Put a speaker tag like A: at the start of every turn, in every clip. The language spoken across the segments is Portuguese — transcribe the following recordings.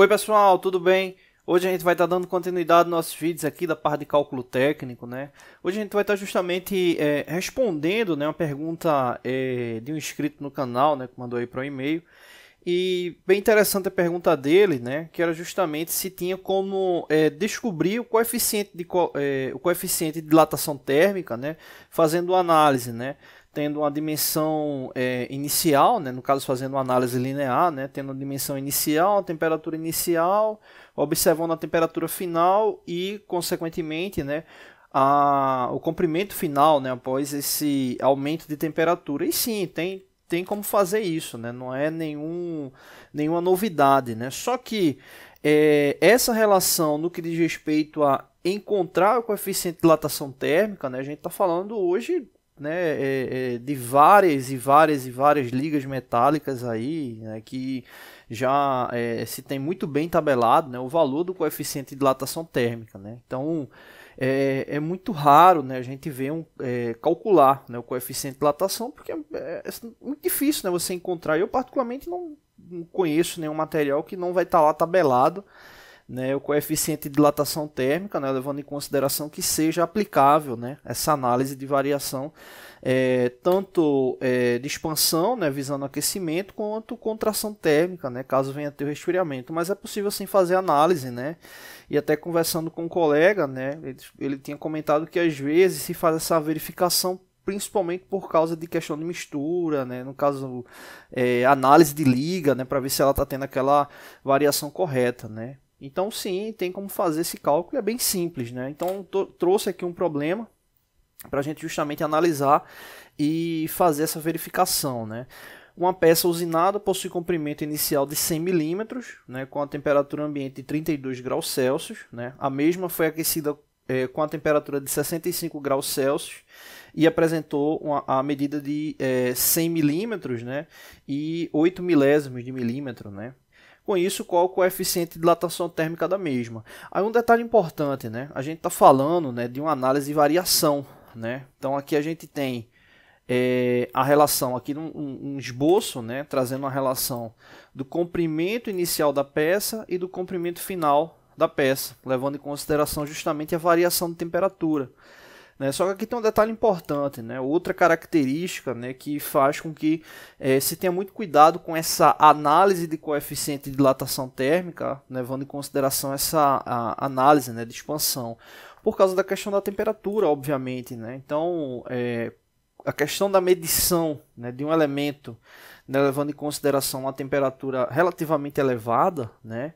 A: Oi pessoal, tudo bem? Hoje a gente vai estar tá dando continuidade aos nossos vídeos aqui da parte de cálculo técnico, né? Hoje a gente vai estar tá justamente é, respondendo né, uma pergunta é, de um inscrito no canal, né, que mandou aí para o um e-mail. E bem interessante a pergunta dele, né, que era justamente se tinha como é, descobrir o coeficiente, de, é, o coeficiente de dilatação térmica, né, fazendo análise, né, tendo uma dimensão é, inicial, né, no caso fazendo uma análise linear, né, tendo uma dimensão inicial, a temperatura inicial, observando a temperatura final e, consequentemente, né, a, o comprimento final né, após esse aumento de temperatura. E sim, tem tem como fazer isso, né? Não é nenhum, nenhuma novidade, né? Só que é, essa relação no que diz respeito a encontrar o coeficiente de dilatação térmica, né? A gente está falando hoje né, é, é, de várias e várias e várias ligas metálicas aí, né, que já é, se tem muito bem tabelado né, o valor do coeficiente de dilatação térmica. Né? Então, é, é muito raro né, a gente ver um, é, calcular né, o coeficiente de dilatação, porque é, é, muito difícil né, você encontrar. Eu, particularmente, não, conheço nenhum material que não vai estar tá lá tabelado né, o coeficiente de dilatação térmica, né, levando em consideração que seja aplicável né, essa análise de variação é, tanto é, de expansão, né, visando aquecimento, quanto contração térmica, né, caso venha a ter resfriamento. Mas é possível sim fazer análise, né? E até conversando com um colega, né, ele, ele tinha comentado que às vezes se faz essa verificação principalmente por causa de questão de mistura, né? no caso, é, análise de liga, né? para ver se ela está tendo aquela variação correta. Né? Então, sim, tem como fazer esse cálculo, é bem simples, né? Então, trouxe aqui um problema para a gente justamente analisar e fazer essa verificação, né? Uma peça usinada possui comprimento inicial de 100 mm, né, com a temperatura ambiente de 32 graus Celsius. Né? A mesma foi aquecida é, com a temperatura de 65 graus Celsius e apresentou uma, a medida de é, 100 milímetros né, e 8 milésimos de milímetro. Né? com isso qual o coeficiente de dilatação térmica da mesma. Aí um detalhe importante, né? A gente está falando né, de uma análise de variação, né? Então aqui a gente tem é, a relação, aqui um, um esboço, né? Trazendo uma relação do comprimento inicial da peça e do comprimento final da peça, levando em consideração justamente a variação de temperatura. Né? Só que aqui tem um detalhe importante, né? outra característica né, que faz com que é, se tenha muito cuidado com essa análise de coeficiente de dilatação térmica, né, levando em consideração essa análise né, de expansão, por causa da questão da temperatura, obviamente. Né? Então, é, a questão da medição né, de um elemento, né, levando em consideração uma temperatura relativamente elevada, né?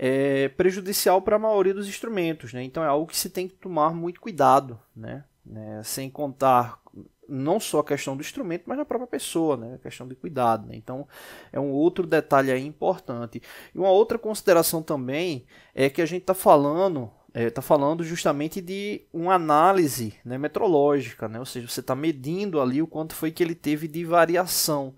A: é prejudicial para a maioria dos instrumentos, né? Então é algo que se tem que tomar muito cuidado, né? né? Sem contar não só a questão do instrumento, mas na própria pessoa, né? A questão de cuidado, né? Então, é um outro detalhe aí importante. E uma outra consideração também é que a gente está falando está é, tá falando justamente de uma análise né, metrológica, né? ou seja, você está medindo ali o quanto foi que ele teve de variação.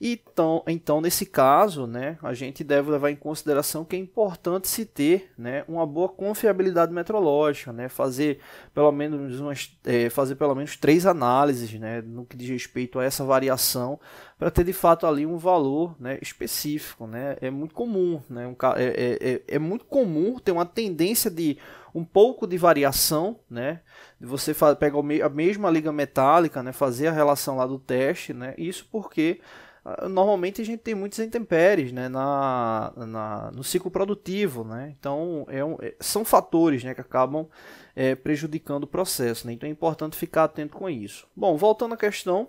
A: Então, então, nesse caso, né, a gente deve levar em consideração que é importante se ter né, uma boa confiabilidade metrológica, né, fazer, pelo menos umas, é, fazer pelo menos três análises né, no que diz respeito a essa variação, para ter de fato ali um valor né, específico. Né, é muito comum, né, um, é, é, é, é muito comum ter uma tendência de um pouco de variação, né? Você pega a mesma liga metálica, né? Fazer a relação lá do teste, né? Isso porque normalmente a gente tem muitas intempéries né, na, na, no ciclo produtivo. Né? Então, é um, é, são fatores né, que acabam é, prejudicando o processo. Né? Então, é importante ficar atento com isso. Bom, voltando à questão.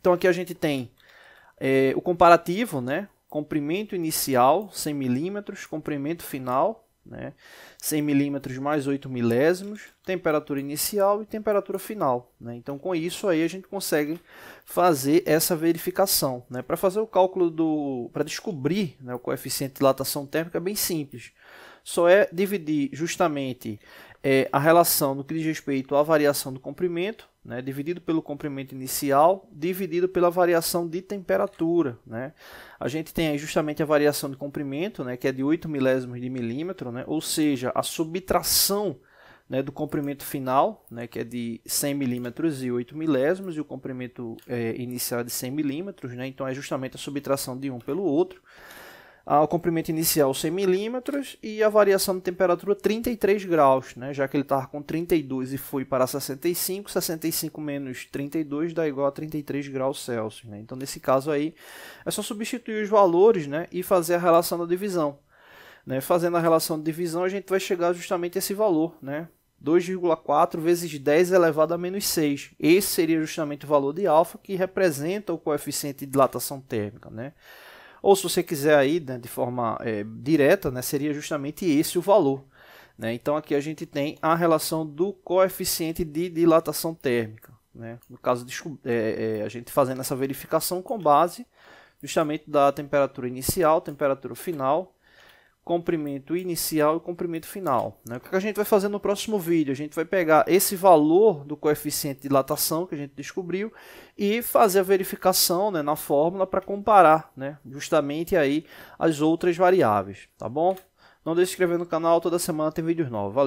A: Então, aqui a gente tem é, o comparativo, né? comprimento inicial, 100 milímetros, comprimento final, né? 100 milímetros mais 8 milésimos, temperatura inicial e temperatura final. Né? Então, com isso aí a gente consegue fazer essa verificação. Né? Para fazer o cálculo do, para descobrir né, o coeficiente de dilatação térmica é bem simples. Só é dividir justamente é a relação no que diz respeito à variação do comprimento, né, dividido pelo comprimento inicial, dividido pela variação de temperatura. Né. A gente tem aí justamente a variação de comprimento, né, que é de 8 milésimos de milímetro, né, ou seja, a subtração né, do comprimento final, né, que é de 100 milímetros e 8 milésimos, e o comprimento é, inicial é de 100 milímetros, né, então é justamente a subtração de um pelo outro o comprimento inicial 100 milímetros e a variação de temperatura 33 graus, né? já que ele estava com 32 e foi para 65, 65 menos 32 dá igual a 33 graus Celsius. Né? Então, nesse caso aí, é só substituir os valores né? e fazer a relação da divisão. Né? Fazendo a relação de divisão, a gente vai chegar justamente a esse valor, né? 2,4 vezes 10 elevado a menos 6. Esse seria justamente o valor de alfa que representa o coeficiente de dilatação térmica, né? Ou se você quiser aí né, de forma é, direta, né, seria justamente esse o valor. Né? Então aqui a gente tem a relação do coeficiente de dilatação térmica. Né? No caso, de, é, é, a gente fazendo essa verificação com base justamente da temperatura inicial, temperatura final comprimento inicial e comprimento final. Né? O que a gente vai fazer no próximo vídeo? A gente vai pegar esse valor do coeficiente de dilatação que a gente descobriu e fazer a verificação né, na fórmula para comparar né, justamente aí as outras variáveis, tá bom? Não deixe de se inscrever no canal, toda semana tem vídeos novos. Valeu!